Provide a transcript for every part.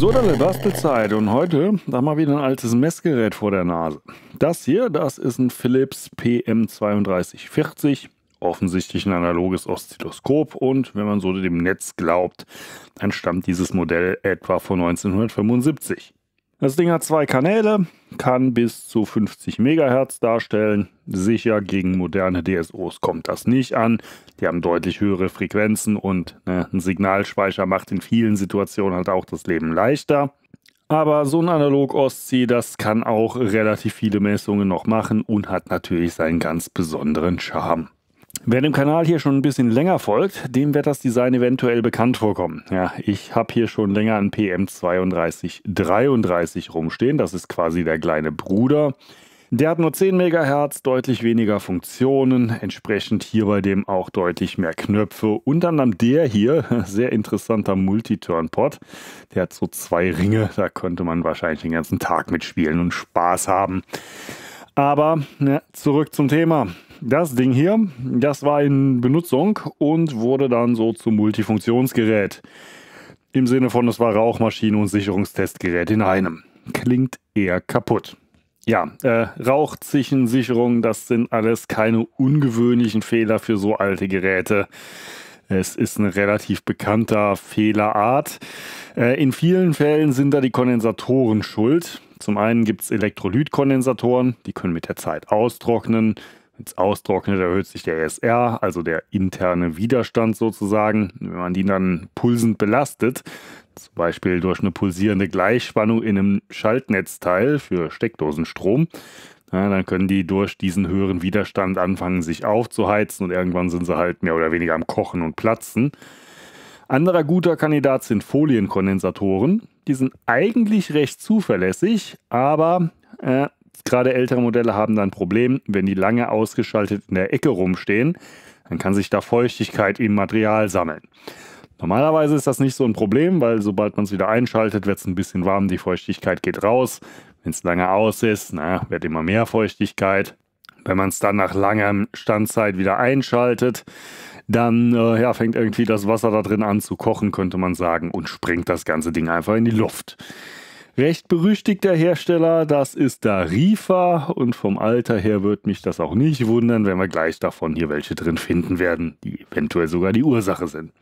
So, dann Bastelzeit und heute haben wir wieder ein altes Messgerät vor der Nase. Das hier, das ist ein Philips PM3240, offensichtlich ein analoges Oszilloskop und wenn man so dem Netz glaubt, dann stammt dieses Modell etwa von 1975. Das Ding hat zwei Kanäle, kann bis zu 50 MHz darstellen. Sicher, gegen moderne DSOs kommt das nicht an. Die haben deutlich höhere Frequenzen und ne, ein Signalspeicher macht in vielen Situationen halt auch das Leben leichter. Aber so ein Analog-Ostsee, das kann auch relativ viele Messungen noch machen und hat natürlich seinen ganz besonderen Charme. Wer dem Kanal hier schon ein bisschen länger folgt, dem wird das Design eventuell bekannt vorkommen. Ja, ich habe hier schon länger ein PM3233 rumstehen, das ist quasi der kleine Bruder. Der hat nur 10 MHz, deutlich weniger Funktionen, entsprechend hier bei dem auch deutlich mehr Knöpfe. Unter anderem der hier, sehr interessanter Multiturn-Pod. Der hat so zwei Ringe, da könnte man wahrscheinlich den ganzen Tag mitspielen und Spaß haben. Aber ne, zurück zum Thema. Das Ding hier, das war in Benutzung und wurde dann so zum Multifunktionsgerät. Im Sinne von, es war Rauchmaschine und Sicherungstestgerät in einem. Klingt eher kaputt. Ja, äh, Rauchzischen, Sicherung, das sind alles keine ungewöhnlichen Fehler für so alte Geräte. Es ist ein relativ bekannter Fehlerart. Äh, in vielen Fällen sind da die Kondensatoren schuld. Zum einen gibt es Elektrolytkondensatoren, die können mit der Zeit austrocknen. Wenn es austrocknet, erhöht sich der SR, also der interne Widerstand sozusagen. Wenn man die dann pulsend belastet, zum Beispiel durch eine pulsierende Gleichspannung in einem Schaltnetzteil für Steckdosenstrom, ja, dann können die durch diesen höheren Widerstand anfangen, sich aufzuheizen und irgendwann sind sie halt mehr oder weniger am Kochen und platzen. Anderer guter Kandidat sind Folienkondensatoren. Die sind eigentlich recht zuverlässig, aber äh, gerade ältere Modelle haben dann ein Problem, wenn die lange ausgeschaltet in der Ecke rumstehen, dann kann sich da Feuchtigkeit im Material sammeln. Normalerweise ist das nicht so ein Problem, weil sobald man es wieder einschaltet, wird es ein bisschen warm, die Feuchtigkeit geht raus. Wenn es lange aus ist, na, wird immer mehr Feuchtigkeit. Wenn man es dann nach langer Standzeit wieder einschaltet, dann äh, ja, fängt irgendwie das Wasser da drin an zu kochen, könnte man sagen, und springt das ganze Ding einfach in die Luft recht berüchtigter Hersteller, das ist Darifa und vom Alter her wird mich das auch nicht wundern, wenn wir gleich davon hier welche drin finden werden, die eventuell sogar die Ursache sind.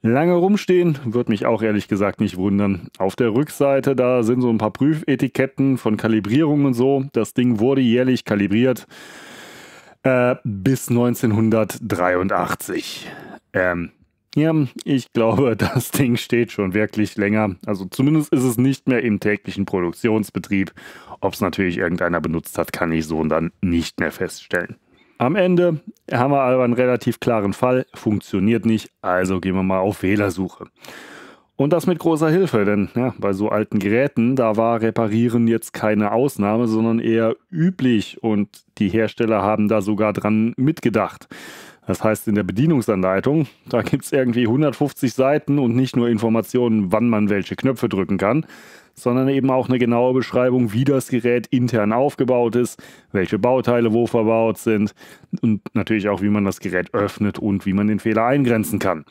Lange rumstehen, wird mich auch ehrlich gesagt nicht wundern. Auf der Rückseite, da sind so ein paar Prüfetiketten von Kalibrierungen und so. Das Ding wurde jährlich kalibriert äh, bis 1983. Ähm, ja, ich glaube, das Ding steht schon wirklich länger. Also zumindest ist es nicht mehr im täglichen Produktionsbetrieb. Ob es natürlich irgendeiner benutzt hat, kann ich so und dann nicht mehr feststellen. Am Ende haben wir aber einen relativ klaren Fall, funktioniert nicht, also gehen wir mal auf Fehlersuche. Und das mit großer Hilfe, denn ja, bei so alten Geräten, da war Reparieren jetzt keine Ausnahme, sondern eher üblich und die Hersteller haben da sogar dran mitgedacht. Das heißt, in der Bedienungsanleitung, da gibt es irgendwie 150 Seiten und nicht nur Informationen, wann man welche Knöpfe drücken kann, sondern eben auch eine genaue Beschreibung, wie das Gerät intern aufgebaut ist, welche Bauteile wo verbaut sind und natürlich auch, wie man das Gerät öffnet und wie man den Fehler eingrenzen kann.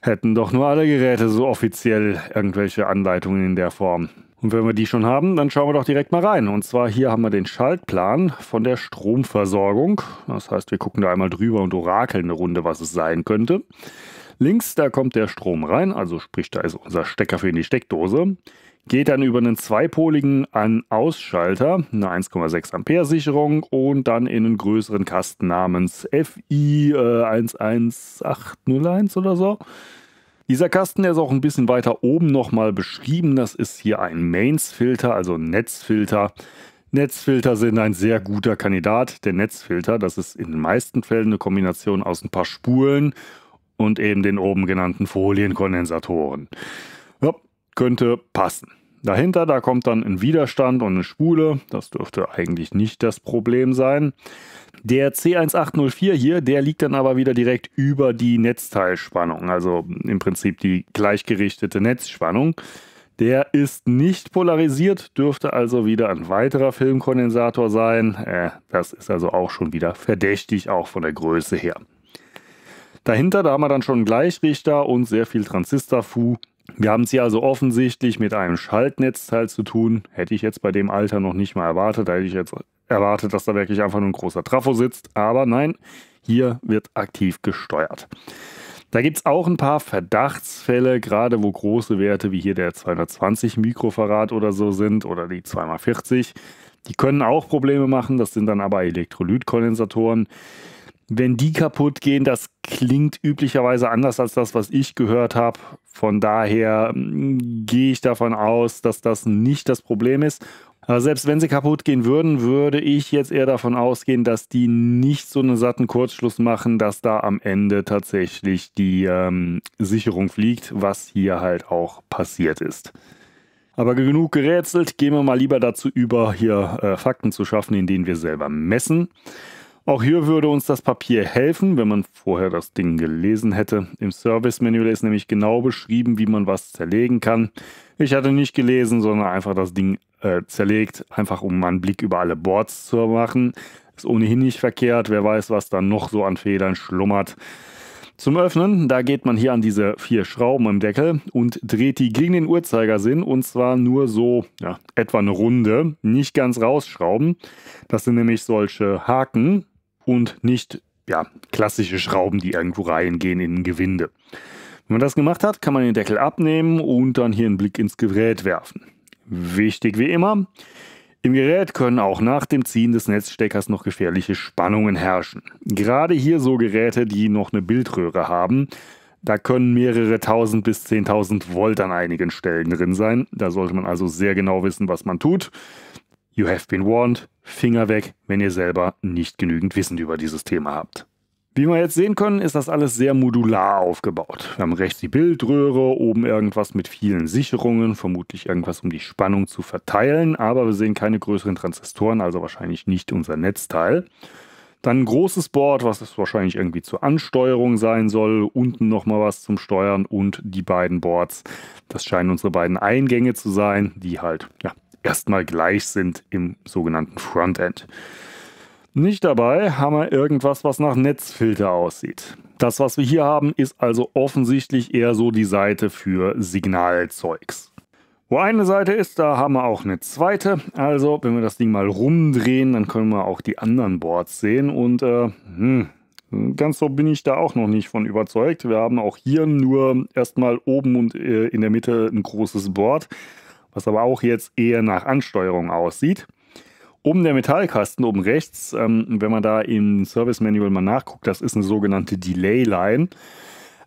Hätten doch nur alle Geräte so offiziell irgendwelche Anleitungen in der Form. Und wenn wir die schon haben, dann schauen wir doch direkt mal rein. Und zwar hier haben wir den Schaltplan von der Stromversorgung. Das heißt, wir gucken da einmal drüber und orakeln eine Runde, was es sein könnte. Links, da kommt der Strom rein, also sprich, da ist unser Stecker für in die Steckdose. Geht dann über einen zweipoligen An-Ausschalter, eine 1,6 Ampere Sicherung und dann in einen größeren Kasten namens FI11801 äh, oder so. Dieser Kasten der ist auch ein bisschen weiter oben nochmal beschrieben. Das ist hier ein Mains-Filter, also Netzfilter. Netzfilter sind ein sehr guter Kandidat. Der Netzfilter, das ist in den meisten Fällen eine Kombination aus ein paar Spulen und eben den oben genannten Folienkondensatoren. Ja, könnte passen. Dahinter, da kommt dann ein Widerstand und eine Spule. Das dürfte eigentlich nicht das Problem sein. Der C1804 hier, der liegt dann aber wieder direkt über die Netzteilspannung, also im Prinzip die gleichgerichtete Netzspannung. Der ist nicht polarisiert, dürfte also wieder ein weiterer Filmkondensator sein. Äh, das ist also auch schon wieder verdächtig, auch von der Größe her. Dahinter, da haben wir dann schon einen Gleichrichter und sehr viel Transistorfu. Wir haben es hier also offensichtlich mit einem Schaltnetzteil zu tun. Hätte ich jetzt bei dem Alter noch nicht mal erwartet. Da hätte ich jetzt erwartet, dass da wirklich einfach nur ein großer Trafo sitzt. Aber nein, hier wird aktiv gesteuert. Da gibt es auch ein paar Verdachtsfälle, gerade wo große Werte wie hier der 220 Mikrofarad oder so sind oder die 2x40. Die können auch Probleme machen, das sind dann aber Elektrolytkondensatoren wenn die kaputt gehen, das klingt üblicherweise anders als das, was ich gehört habe. Von daher hm, gehe ich davon aus, dass das nicht das Problem ist. Aber selbst wenn sie kaputt gehen würden, würde ich jetzt eher davon ausgehen, dass die nicht so einen satten Kurzschluss machen, dass da am Ende tatsächlich die ähm, Sicherung fliegt, was hier halt auch passiert ist. Aber genug gerätselt, gehen wir mal lieber dazu über, hier äh, Fakten zu schaffen, in denen wir selber messen. Auch hier würde uns das Papier helfen, wenn man vorher das Ding gelesen hätte. Im service Manual ist nämlich genau beschrieben, wie man was zerlegen kann. Ich hatte nicht gelesen, sondern einfach das Ding äh, zerlegt, einfach um einen Blick über alle Boards zu machen. Ist ohnehin nicht verkehrt, wer weiß, was da noch so an Federn schlummert. Zum Öffnen, da geht man hier an diese vier Schrauben im Deckel und dreht die gegen den Uhrzeigersinn und zwar nur so ja, etwa eine Runde, nicht ganz rausschrauben. Das sind nämlich solche Haken, und nicht ja, klassische Schrauben, die irgendwo reingehen in ein Gewinde. Wenn man das gemacht hat, kann man den Deckel abnehmen und dann hier einen Blick ins Gerät werfen. Wichtig wie immer, im Gerät können auch nach dem Ziehen des Netzsteckers noch gefährliche Spannungen herrschen. Gerade hier so Geräte, die noch eine Bildröhre haben, da können mehrere tausend bis zehntausend Volt an einigen Stellen drin sein. Da sollte man also sehr genau wissen, was man tut. You have been warned. Finger weg, wenn ihr selber nicht genügend Wissen über dieses Thema habt. Wie wir jetzt sehen können, ist das alles sehr modular aufgebaut. Wir haben rechts die Bildröhre, oben irgendwas mit vielen Sicherungen, vermutlich irgendwas, um die Spannung zu verteilen, aber wir sehen keine größeren Transistoren, also wahrscheinlich nicht unser Netzteil. Dann ein großes Board, was es wahrscheinlich irgendwie zur Ansteuerung sein soll, unten nochmal was zum Steuern und die beiden Boards. Das scheinen unsere beiden Eingänge zu sein, die halt ja, erstmal gleich sind im sogenannten Frontend. Nicht dabei haben wir irgendwas, was nach Netzfilter aussieht. Das, was wir hier haben, ist also offensichtlich eher so die Seite für Signalzeugs. Wo eine Seite ist, da haben wir auch eine zweite. Also, wenn wir das Ding mal rumdrehen, dann können wir auch die anderen Boards sehen. Und äh, hm, ganz so bin ich da auch noch nicht von überzeugt. Wir haben auch hier nur erstmal oben und äh, in der Mitte ein großes Board was aber auch jetzt eher nach Ansteuerung aussieht. Oben der Metallkasten, oben rechts, ähm, wenn man da im Service Manual mal nachguckt, das ist eine sogenannte Delay Line.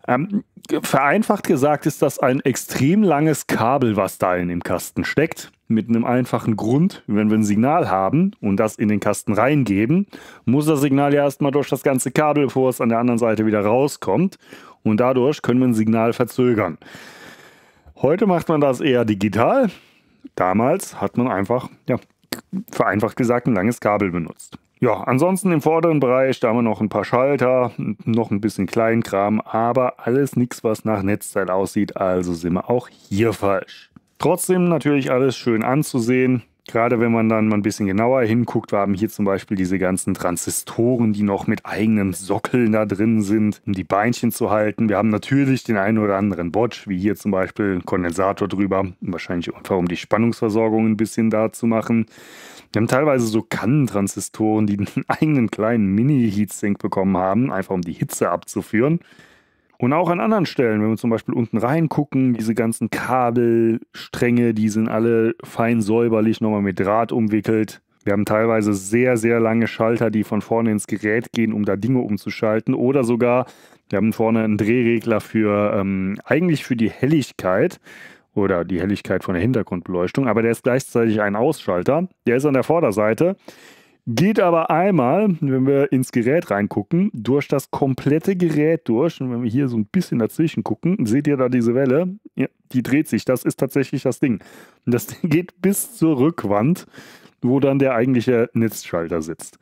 Ähm, vereinfacht gesagt ist das ein extrem langes Kabel, was da in dem Kasten steckt. Mit einem einfachen Grund, wenn wir ein Signal haben und das in den Kasten reingeben, muss das Signal ja erstmal durch das ganze Kabel, bevor es an der anderen Seite wieder rauskommt. Und dadurch können wir ein Signal verzögern. Heute macht man das eher digital. Damals hat man einfach, ja, vereinfacht gesagt, ein langes Kabel benutzt. Ja, ansonsten im vorderen Bereich, da haben wir noch ein paar Schalter, noch ein bisschen Kleinkram, aber alles nichts, was nach Netzteil aussieht, also sind wir auch hier falsch. Trotzdem natürlich alles schön anzusehen. Gerade wenn man dann mal ein bisschen genauer hinguckt, wir haben hier zum Beispiel diese ganzen Transistoren, die noch mit eigenen Sockeln da drin sind, um die Beinchen zu halten. Wir haben natürlich den einen oder anderen Botch, wie hier zum Beispiel ein Kondensator drüber, wahrscheinlich einfach um die Spannungsversorgung ein bisschen da zu machen. Wir haben teilweise so Kannentransistoren, die einen eigenen kleinen Mini-Heatsink bekommen haben, einfach um die Hitze abzuführen. Und auch an anderen Stellen, wenn wir zum Beispiel unten reingucken, diese ganzen Kabelstränge, die sind alle fein säuberlich nochmal mit Draht umwickelt. Wir haben teilweise sehr, sehr lange Schalter, die von vorne ins Gerät gehen, um da Dinge umzuschalten. Oder sogar, wir haben vorne einen Drehregler für ähm, eigentlich für die Helligkeit oder die Helligkeit von der Hintergrundbeleuchtung, aber der ist gleichzeitig ein Ausschalter. Der ist an der Vorderseite. Geht aber einmal, wenn wir ins Gerät reingucken, durch das komplette Gerät durch. Und wenn wir hier so ein bisschen dazwischen gucken, seht ihr da diese Welle? Ja, die dreht sich. Das ist tatsächlich das Ding. Und das geht bis zur Rückwand, wo dann der eigentliche Netzschalter sitzt.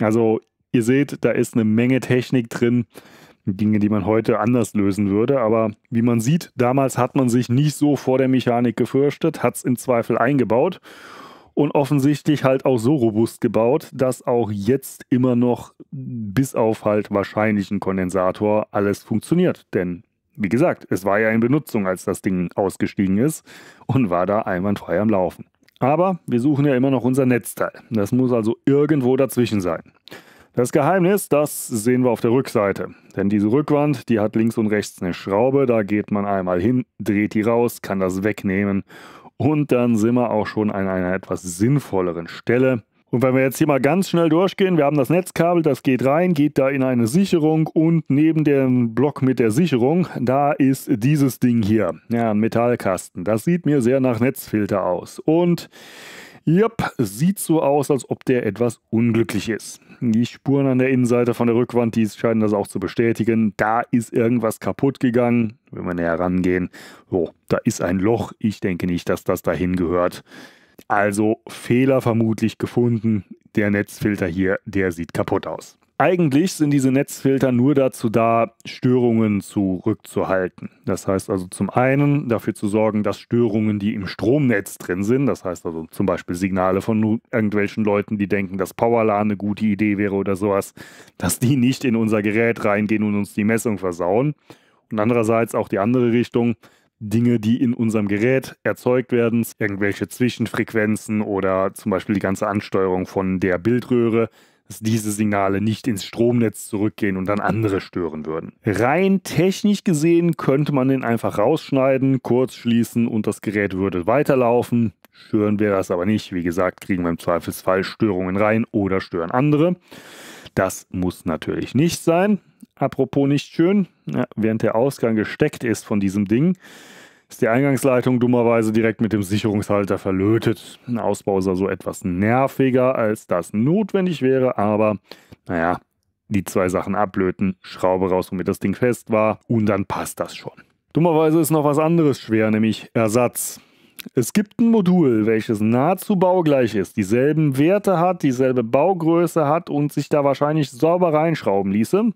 Also ihr seht, da ist eine Menge Technik drin. Dinge, die man heute anders lösen würde. Aber wie man sieht, damals hat man sich nicht so vor der Mechanik gefürchtet, hat es im Zweifel eingebaut und offensichtlich halt auch so robust gebaut, dass auch jetzt immer noch bis auf halt wahrscheinlich ein Kondensator alles funktioniert. Denn wie gesagt, es war ja in Benutzung, als das Ding ausgestiegen ist und war da einwandfrei am Laufen. Aber wir suchen ja immer noch unser Netzteil. Das muss also irgendwo dazwischen sein. Das Geheimnis, das sehen wir auf der Rückseite. Denn diese Rückwand, die hat links und rechts eine Schraube, da geht man einmal hin, dreht die raus, kann das wegnehmen und dann sind wir auch schon an einer etwas sinnvolleren Stelle. Und wenn wir jetzt hier mal ganz schnell durchgehen, wir haben das Netzkabel, das geht rein, geht da in eine Sicherung und neben dem Block mit der Sicherung, da ist dieses Ding hier, ja, Metallkasten. Das sieht mir sehr nach Netzfilter aus. Und Jupp, sieht so aus, als ob der etwas unglücklich ist. Die Spuren an der Innenseite von der Rückwand, die scheinen das auch zu bestätigen. Da ist irgendwas kaputt gegangen. Wenn wir näher rangehen, oh, da ist ein Loch. Ich denke nicht, dass das dahin gehört. Also Fehler vermutlich gefunden. Der Netzfilter hier, der sieht kaputt aus. Eigentlich sind diese Netzfilter nur dazu da, Störungen zurückzuhalten. Das heißt also zum einen dafür zu sorgen, dass Störungen, die im Stromnetz drin sind, das heißt also zum Beispiel Signale von irgendwelchen Leuten, die denken, dass Powerlan eine gute Idee wäre oder sowas, dass die nicht in unser Gerät reingehen und uns die Messung versauen. Und andererseits auch die andere Richtung, Dinge, die in unserem Gerät erzeugt werden, irgendwelche Zwischenfrequenzen oder zum Beispiel die ganze Ansteuerung von der Bildröhre, dass diese Signale nicht ins Stromnetz zurückgehen und dann andere stören würden. Rein technisch gesehen könnte man den einfach rausschneiden, kurz schließen und das Gerät würde weiterlaufen. Stören wäre das aber nicht. Wie gesagt, kriegen wir im Zweifelsfall Störungen rein oder stören andere. Das muss natürlich nicht sein. Apropos nicht schön, während der Ausgang gesteckt ist von diesem Ding, ist die Eingangsleitung dummerweise direkt mit dem Sicherungshalter verlötet. Ein Ausbau ist also etwas nerviger, als das notwendig wäre, aber naja, die zwei Sachen ablöten, Schraube raus, womit das Ding fest war, und dann passt das schon. Dummerweise ist noch was anderes schwer, nämlich Ersatz. Es gibt ein Modul, welches nahezu baugleich ist, dieselben Werte hat, dieselbe Baugröße hat und sich da wahrscheinlich sauber reinschrauben ließe.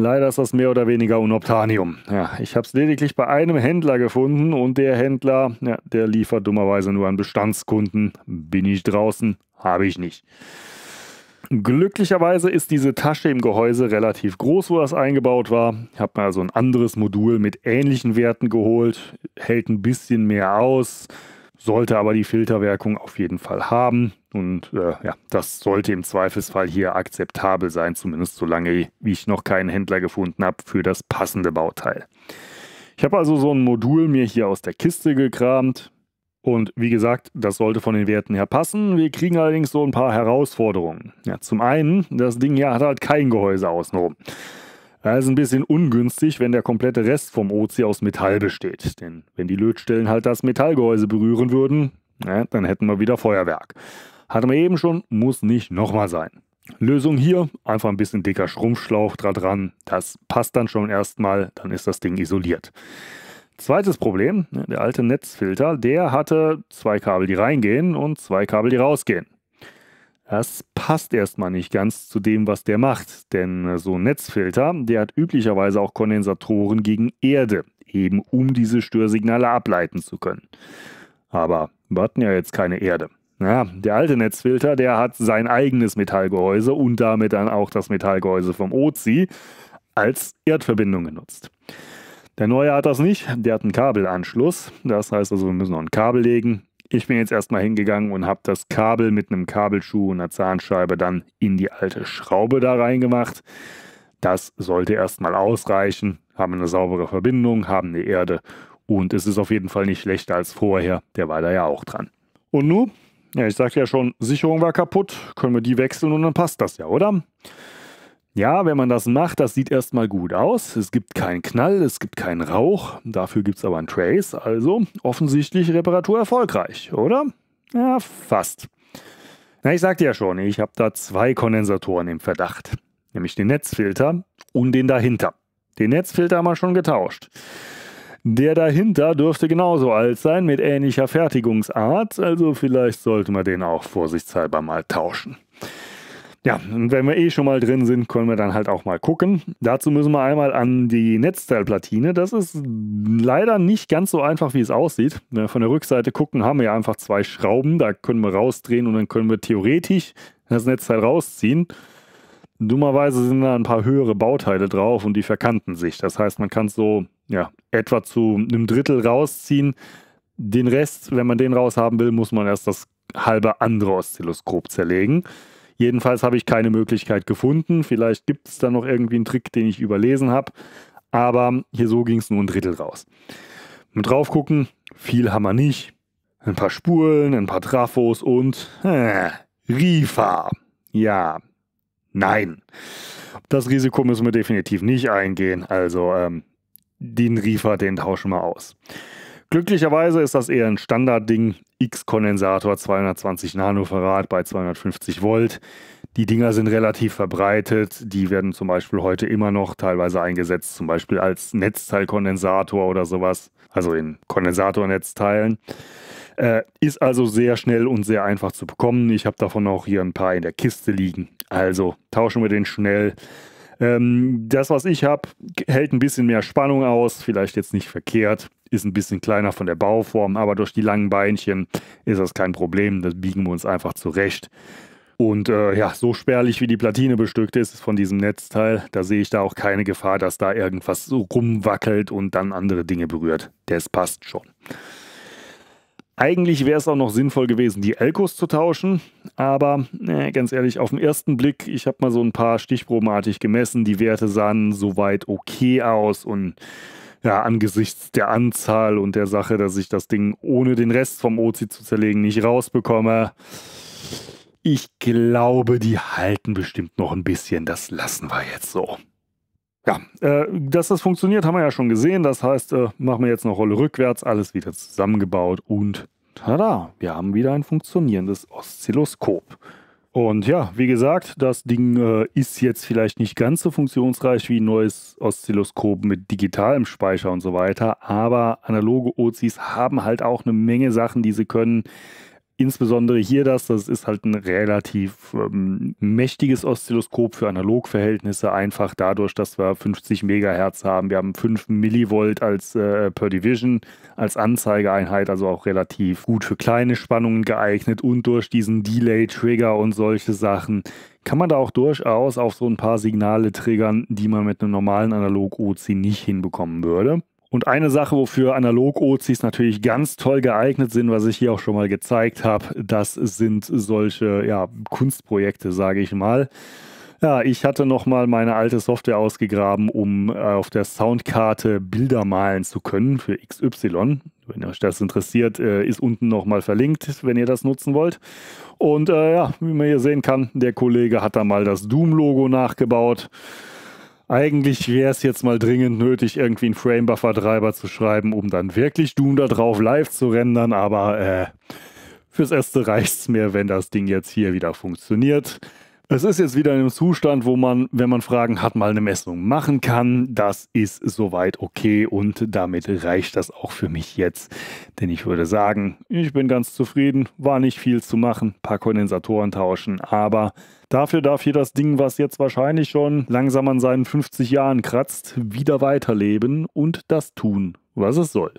Leider ist das mehr oder weniger Unobtainium. Ja, ich habe es lediglich bei einem Händler gefunden und der Händler, ja, der liefert dummerweise nur an Bestandskunden. Bin ich draußen? Habe ich nicht. Glücklicherweise ist diese Tasche im Gehäuse relativ groß, wo das eingebaut war. Ich habe mir also ein anderes Modul mit ähnlichen Werten geholt, hält ein bisschen mehr aus, sollte aber die Filterwirkung auf jeden Fall haben. Und äh, ja, das sollte im Zweifelsfall hier akzeptabel sein, zumindest solange ich noch keinen Händler gefunden habe für das passende Bauteil. Ich habe also so ein Modul mir hier aus der Kiste gekramt. Und wie gesagt, das sollte von den Werten her passen. Wir kriegen allerdings so ein paar Herausforderungen. Ja, zum einen, das Ding hier hat halt kein Gehäuse außenrum. Das ist ein bisschen ungünstig, wenn der komplette Rest vom OC aus Metall besteht. Denn wenn die Lötstellen halt das Metallgehäuse berühren würden, ja, ne, dann hätten wir wieder Feuerwerk. Hatten wir eben schon, muss nicht nochmal sein. Lösung hier, einfach ein bisschen dicker Schrumpfschlauch dran dran. Das passt dann schon erstmal, dann ist das Ding isoliert. Zweites Problem, ne, der alte Netzfilter, der hatte zwei Kabel, die reingehen und zwei Kabel, die rausgehen. Das passt erstmal nicht ganz zu dem, was der macht, denn so ein Netzfilter, der hat üblicherweise auch Kondensatoren gegen Erde, eben um diese Störsignale ableiten zu können. Aber wir hatten ja jetzt keine Erde. Ja, der alte Netzfilter, der hat sein eigenes Metallgehäuse und damit dann auch das Metallgehäuse vom Ozi als Erdverbindung genutzt. Der neue hat das nicht, der hat einen Kabelanschluss. Das heißt also, wir müssen noch ein Kabel legen, ich bin jetzt erstmal hingegangen und habe das Kabel mit einem Kabelschuh und einer Zahnscheibe dann in die alte Schraube da reingemacht. Das sollte erstmal ausreichen. Haben eine saubere Verbindung, haben eine Erde und es ist auf jeden Fall nicht schlechter als vorher. Der war da ja auch dran. Und nun? Ja, ich sagte ja schon, Sicherung war kaputt. Können wir die wechseln und dann passt das ja, oder? Ja, wenn man das macht, das sieht erstmal gut aus. Es gibt keinen Knall, es gibt keinen Rauch. Dafür gibt es aber einen Trace. Also offensichtlich Reparatur erfolgreich, oder? Ja, fast. Na, ich sagte ja schon, ich habe da zwei Kondensatoren im Verdacht. Nämlich den Netzfilter und den dahinter. Den Netzfilter haben wir schon getauscht. Der dahinter dürfte genauso alt sein, mit ähnlicher Fertigungsart, also vielleicht sollte man den auch vorsichtshalber mal tauschen. Ja, und wenn wir eh schon mal drin sind, können wir dann halt auch mal gucken. Dazu müssen wir einmal an die Netzteilplatine. Das ist leider nicht ganz so einfach, wie es aussieht. Wenn wir von der Rückseite gucken, haben wir ja einfach zwei Schrauben. Da können wir rausdrehen und dann können wir theoretisch das Netzteil rausziehen. Dummerweise sind da ein paar höhere Bauteile drauf und die verkanten sich. Das heißt, man kann es so ja, etwa zu einem Drittel rausziehen. Den Rest, wenn man den raushaben will, muss man erst das halbe andere Oszilloskop zerlegen. Jedenfalls habe ich keine Möglichkeit gefunden. Vielleicht gibt es da noch irgendwie einen Trick, den ich überlesen habe. Aber hier so ging es nur ein Drittel raus. Mit drauf gucken, viel haben wir nicht. Ein paar Spulen, ein paar Trafos und äh, Rifa. Ja, nein. Das Risiko müssen wir definitiv nicht eingehen. Also ähm, den Rifa, den tauschen wir aus. Glücklicherweise ist das eher ein Standardding. X-Kondensator 220 Nanofarad bei 250 Volt. Die Dinger sind relativ verbreitet. Die werden zum Beispiel heute immer noch teilweise eingesetzt, zum Beispiel als Netzteilkondensator oder sowas. Also in Kondensatornetzteilen. Äh, ist also sehr schnell und sehr einfach zu bekommen. Ich habe davon auch hier ein paar in der Kiste liegen. Also tauschen wir den schnell ähm, das, was ich habe, hält ein bisschen mehr Spannung aus, vielleicht jetzt nicht verkehrt ist ein bisschen kleiner von der Bauform, aber durch die langen Beinchen ist das kein Problem. Das biegen wir uns einfach zurecht. Und äh, ja, so spärlich wie die Platine bestückt ist von diesem Netzteil, da sehe ich da auch keine Gefahr, dass da irgendwas so rumwackelt und dann andere Dinge berührt. Das passt schon. Eigentlich wäre es auch noch sinnvoll gewesen, die Elkos zu tauschen, aber äh, ganz ehrlich, auf den ersten Blick, ich habe mal so ein paar stichprobenartig gemessen, die Werte sahen soweit okay aus und ja, angesichts der Anzahl und der Sache, dass ich das Ding ohne den Rest vom Ozi zu zerlegen nicht rausbekomme. Ich glaube, die halten bestimmt noch ein bisschen. Das lassen wir jetzt so. Ja, äh, dass das funktioniert, haben wir ja schon gesehen. Das heißt, äh, machen wir jetzt noch Rolle rückwärts, alles wieder zusammengebaut und tada, wir haben wieder ein funktionierendes Oszilloskop. Und ja, wie gesagt, das Ding äh, ist jetzt vielleicht nicht ganz so funktionsreich wie ein neues Oszilloskop mit digitalem Speicher und so weiter, aber analoge OZIs haben halt auch eine Menge Sachen, die sie können, Insbesondere hier das, das ist halt ein relativ ähm, mächtiges Oszilloskop für Analogverhältnisse, einfach dadurch, dass wir 50 Megahertz haben. Wir haben 5 Millivolt als äh, per Division, als Anzeigeeinheit, also auch relativ gut für kleine Spannungen geeignet und durch diesen Delay-Trigger und solche Sachen kann man da auch durchaus auf so ein paar Signale triggern, die man mit einem normalen Analog-OC nicht hinbekommen würde. Und eine Sache, wofür Analog-OCs natürlich ganz toll geeignet sind, was ich hier auch schon mal gezeigt habe, das sind solche ja, Kunstprojekte, sage ich mal. Ja, ich hatte nochmal meine alte Software ausgegraben, um äh, auf der Soundkarte Bilder malen zu können für XY. Wenn euch das interessiert, äh, ist unten nochmal verlinkt, wenn ihr das nutzen wollt. Und äh, ja, wie man hier sehen kann, der Kollege hat da mal das Doom-Logo nachgebaut. Eigentlich wäre es jetzt mal dringend nötig, irgendwie einen Framebuffer-Treiber zu schreiben, um dann wirklich Doom da drauf live zu rendern, aber äh, fürs Erste reicht es mir, wenn das Ding jetzt hier wieder funktioniert. Es ist jetzt wieder in einem Zustand, wo man, wenn man Fragen hat, mal eine Messung machen kann. Das ist soweit okay und damit reicht das auch für mich jetzt. Denn ich würde sagen, ich bin ganz zufrieden, war nicht viel zu machen, ein paar Kondensatoren tauschen, aber dafür darf hier das Ding, was jetzt wahrscheinlich schon langsam an seinen 50 Jahren kratzt, wieder weiterleben und das tun, was es soll.